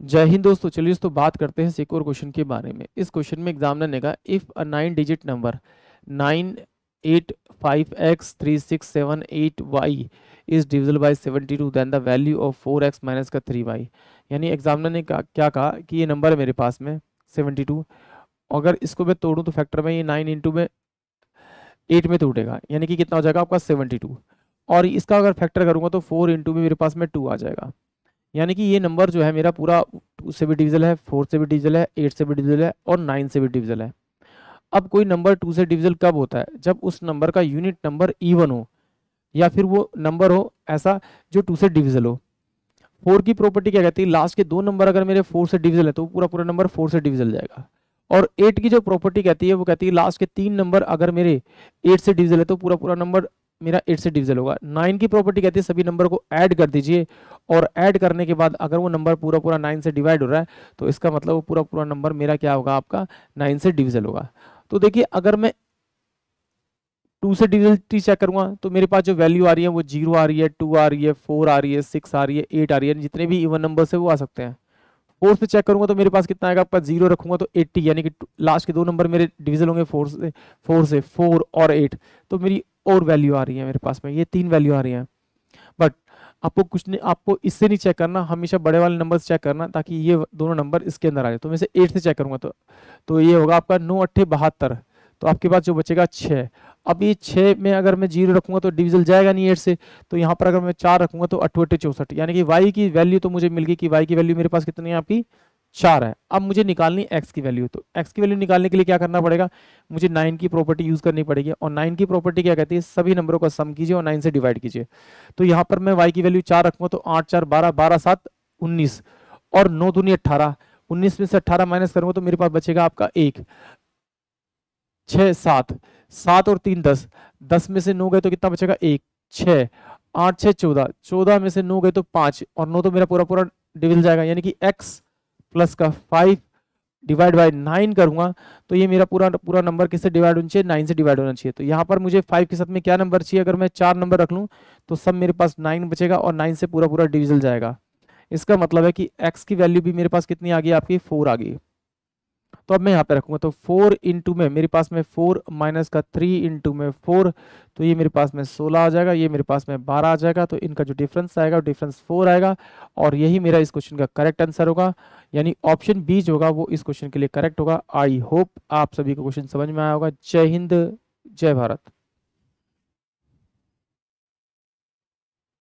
जय हिंद दोस्तों चलिए दोस्तों बात करते हैं एक और क्वेश्चन के बारे में इस क्वेश्चन में एग्जामिनर ने कहा if a nine digit number nine eight five x three six seven eight y is divisible by seventy two then the value of four x minus का थ्री वाई यानी examiner ने कहा क्या कहा कि ये नंबर है मेरे पास में सेवेंटी टू अगर इसको मैं तोड़ूँ तो फैक्टर में ये नाइन इंटू में एट में टूटेगा यानी कि कितना हो जाएगा आपका सेवेंटी टू और इसका अगर फैक्टर करूँगा तो फोर इंटू में मेरे पास में टू आ जाएगा यानी कि ये नंबर जो है मेरा पूरा टू से भी डिविजल है फोर से भी डिविजल है एट से भी डिविजल है और नाइन से भी डिविजल है अब कोई नंबर टू से डिविजल कब होता है जब उस नंबर का यूनिट नंबर ईवन हो या फिर वो नंबर हो ऐसा जो टू से डिविजल हो फोर की प्रॉपर्टी क्या कहती है लास्ट के दो नंबर अगर मेरे फोर से डिविजल है तो पूरा पूरा नंबर फोर से डिविजल जाएगा और एट की जो प्रॉपर्टी कहती है वो कहती है लास्ट के तीन नंबर अगर मेरे एट से डिविजल है तो पूरा पूरा नंबर मेरा एट से डिविजल होगा नाइन की प्रॉपर्टी कहती है सभी नंबर को ऐड कर दीजिए और ऐड करने के बाद अगर वो नंबर पूरा पूरा नाइन से डिवाइड हो रहा है तो इसका मतलब वो पूरा पूरा नंबर मेरा क्या होगा आपका नाइन से डिविजल होगा तो देखिए अगर मैं टू से डिविजिलिटी चेक करूंगा तो मेरे पास जो वैल्यू आ रही है वो जीरो आ रही है टू आ रही है फोर आ रही है सिक्स आ रही है एट आ रही है जितने भी इवन नंबर है वो आ सकते हैं फोर से चेक करूंगा तो मेरे पास कितना आएगा आपका जीरो रखूंगा तो एट्टी यानी कि लास्ट के दो नंबर मेरे डिविजल होंगे फोर से फोर से फोर और एट तो मेरी और वैल्यू आ रही है मेरे पास में ये तीन वैल्यू आ रही है बट आपको कुछ नहीं आपको इससे नहीं चेक करना हमेशा बड़े वाले नंबर से चेक करना ताकि ये दोनों नंबर इसके अंदर आ जाए तो मैं एट से चेक करूँगा तो तो ये होगा आपका नौ अट्ठे बहत्तर तो आपके पास जो बचेगा छः अब ये छः में अगर मैं जीरो रखूँगा तो डिविजल जाएगा नहीं एट से तो यहाँ पर अगर मैं चार रखूँगा तो अट्ठो चौसठ यानी कि वाई की वैल्यू तो मुझे मिल गई कि वाई की वैल्यू मेरे पास कितनी है आपकी चार है अब मुझे निकालनी एक्स की वैल्यू तो एक्स की वैल्यू निकालने के लिए क्या करना पड़ेगा मुझे नाइन की प्रॉपर्टी यूज करनी पड़ेगी और नाइन की प्रॉपर्टी क्या कहती है सभी नंबरों का सम कीजिए और नाइन से डिवाइड कीजिए तो यहाँ पर मैं वाई की वैल्यू चार रखूँ तो आठ चार बारह बारह सात उन्नीस और नौ दूनी अट्ठारह उन्नीस में से अट्ठारह माइनस करूंगा तो मेरे पास बचेगा आपका एक छ सात सात और तीन दस दस में से नौ गए तो कितना बचेगा एक छ आठ छ चौदह चौदह में से नौ गए तो पांच और नौ तो मेरा पूरा पूरा डिविल जाएगा यानी कि एक्स प्लस का फाइव डिवाइड बाई नाइन करूंगा तो ये मेरा पूरा पूरा नंबर किससे डिवाइड होना चाहिए नाइन से डिवाइड होना चाहिए तो यहाँ पर मुझे फाइव के साथ में क्या नंबर चाहिए अगर मैं चार नंबर रख लूँ तो सब मेरे पास नाइन बचेगा और नाइन से पूरा पूरा डिविजल जाएगा इसका मतलब है कि एक्स की वैल्यू भी मेरे पास कितनी आ गई आपकी फोर आ गई तो अब मैं यहाँ पे रखूंगा तो फोर इंटू में मेरे पास में फोर माइनस का थ्री इंटू में फोर तो ये मेरे पास में सोलह आ जाएगा ये मेरे पास में बारह आ जाएगा तो इनका जो डिफरेंस आएगा वो डिफरेंस फोर आएगा और यही मेरा इस क्वेश्चन का करेक्ट आंसर होगा यानी ऑप्शन बी जो होगा वो इस क्वेश्चन के लिए करेक्ट होगा आई होप आप सभी को क्वेश्चन समझ में आया होगा जय हिंद जय भारत